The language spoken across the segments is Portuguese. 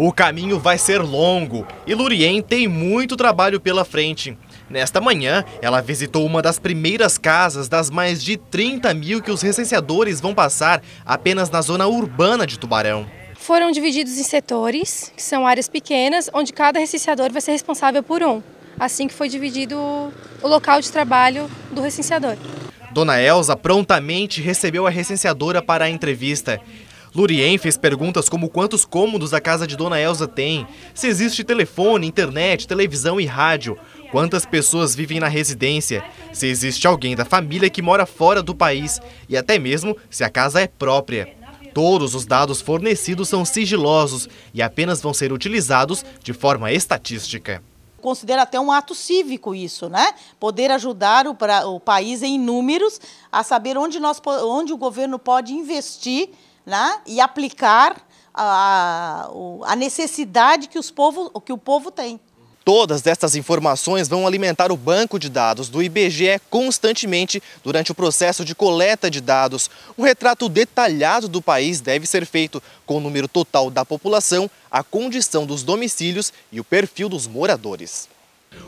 O caminho vai ser longo e Lurien tem muito trabalho pela frente. Nesta manhã, ela visitou uma das primeiras casas das mais de 30 mil que os recenseadores vão passar apenas na zona urbana de Tubarão. Foram divididos em setores, que são áreas pequenas, onde cada recenseador vai ser responsável por um. Assim que foi dividido o local de trabalho do recenseador. Dona Elza prontamente recebeu a recenseadora para a entrevista. Lurien fez perguntas como quantos cômodos a casa de Dona Elsa tem, se existe telefone, internet, televisão e rádio, quantas pessoas vivem na residência, se existe alguém da família que mora fora do país e até mesmo se a casa é própria. Todos os dados fornecidos são sigilosos e apenas vão ser utilizados de forma estatística considero até um ato cívico isso, né? Poder ajudar o, pra, o país em números a saber onde, nós, onde o governo pode investir né? e aplicar a, a necessidade que, os povo, que o povo tem. Todas estas informações vão alimentar o banco de dados do IBGE constantemente durante o processo de coleta de dados. Um retrato detalhado do país deve ser feito com o número total da população, a condição dos domicílios e o perfil dos moradores.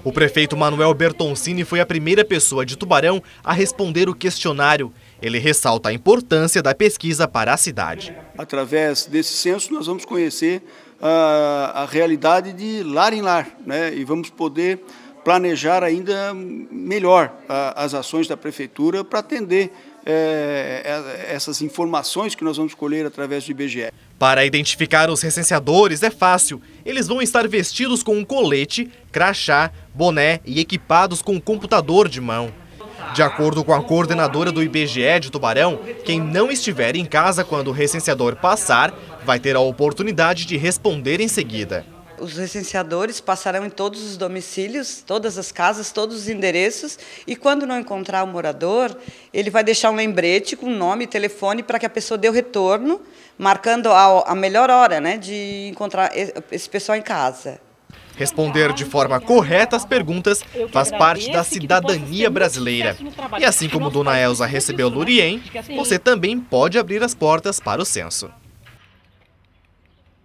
O prefeito Manuel Bertoncini foi a primeira pessoa de Tubarão a responder o questionário. Ele ressalta a importância da pesquisa para a cidade. Através desse censo, nós vamos conhecer a, a realidade de lar em lar né? e vamos poder planejar ainda melhor a, as ações da prefeitura para atender é, é essas informações que nós vamos colher através do IBGE. Para identificar os recenseadores é fácil. Eles vão estar vestidos com um colete, crachá, boné e equipados com um computador de mão. De acordo com a coordenadora do IBGE de Tubarão, quem não estiver em casa quando o recenseador passar, vai ter a oportunidade de responder em seguida. Os recenseadores passarão em todos os domicílios, todas as casas, todos os endereços e quando não encontrar o morador, ele vai deixar um lembrete com nome e telefone para que a pessoa dê o retorno, marcando a, melhor hora né, de encontrar esse pessoal em casa. Responder de forma correta às perguntas faz parte da cidadania brasileira. E assim como Dona Elsa recebeu Lurien, assim, você também pode abrir as portas para o censo.